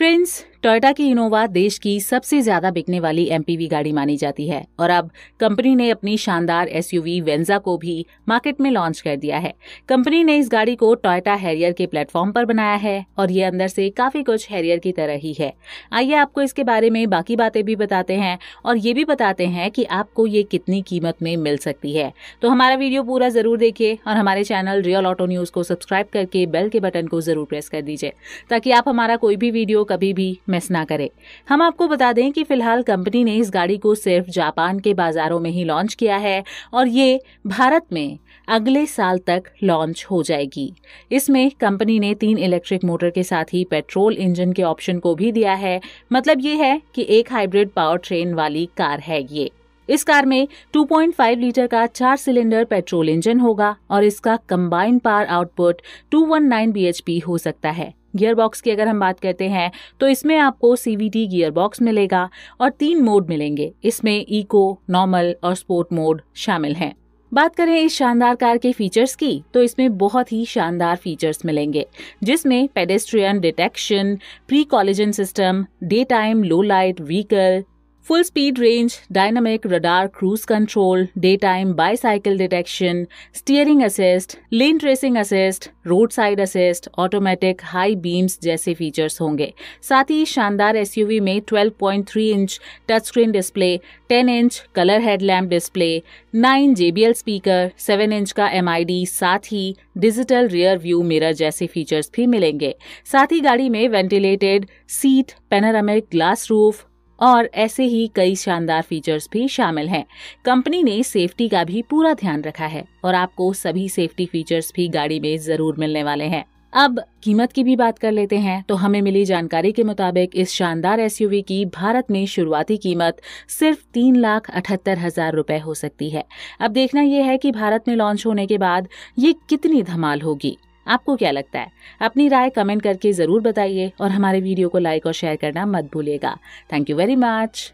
Friends Toyota की Innova देश की सबसे ज्यादा बिकने वाली एमपीवी गाड़ी मानी जाती है और अब कंपनी ने अपनी शानदार एसयूवी वेंजा को भी मार्केट में लॉन्च कर दिया है कंपनी ने इस गाड़ी को टोयोटा हैरियर के प्लेटफॉर्म पर बनाया है और ये अंदर से काफी कुछ हैरियर की तरह ही है आइए आपको इसके बारे में बाकी बातें भी बताते हैं और ये भी बताते हैं कि आपको ये कितनी कीमत में मिल सकती है तो हमारा वीडियो पूरा जरूर देखिए और हमारे चैनल रियल ऑटो न्यूज को सब्सक्राइब करके बेल के बटन को जरूर प्रेस कर दीजिए ताकि आप हमारा कोई भी वीडियो कभी भी मिस ना करें हम आपको बता दें कि फिलहाल कंपनी ने इस गाड़ी को सिर्फ जापान के बाजारों में ही लॉन्च किया है और ये भारत में अगले साल तक लॉन्च हो जाएगी इसमें कंपनी ने तीन इलेक्ट्रिक मोटर के साथ ही पेट्रोल इंजन के ऑप्शन को भी दिया है मतलब ये है कि एक हाइब्रिड पावर ट्रेन वाली कार है ये इस कार में 2.5 लीटर का चार सिलेंडर पेट्रोल इंजन होगा और इसका कंबाइंड पावर आउटपुट 219 बीएचपी हो सकता है गियर बॉक्स की अगर हम बात करते हैं तो इसमें आपको C V T gear box मिलेगा और तीन मोड मिलेंगे इसमें इको नॉर्मल और स्पोर्ट मोड शामिल हैं बात करें इस शानदार कार के फीचर्स की तो इसमें बहुत ही शानदार फीचर्स मिलेंगे जिसमें pedestrian detection pre collision system day time low light vehicle full speed range dynamic radar cruise control day time bicycle detection steering assist lane tracing assist road side assist automatic high beams जैसे features होंगे साथ ही शानदार SUV में 12.3 inch touch screen display 10 inch colour headlamp display 9 JBL speaker 7 inch का एम साथ ही डिजिटल रियर व्यू मिरर जैसे फीचर्स भी मिलेंगे साथ ही गाड़ी में ventilated seat panoramic glass roof और ऐसे ही कई शानदार फीचर्स भी शामिल हैं कंपनी ने सेफ्टी का भी पूरा ध्यान रखा है और आपको सभी सेफ्टी फीचर्स भी गाड़ी में जरूर मिलने वाले हैं अब कीमत की भी बात कर लेते हैं तो हमें मिली जानकारी के मुताबिक इस शानदार एसयूवी की भारत में शुरुआती कीमत सिर्फ तीन लाख अठहत्तर हजार रूपए हो सकती है अब देखना यह है कि भारत में लॉन्च होने के बाद ये कितनी धमाल होगी आपको क्या लगता है अपनी राय कमेंट करके ज़रूर बताइए और हमारे वीडियो को लाइक और शेयर करना मत भूलिएगा थैंक यू वेरी मच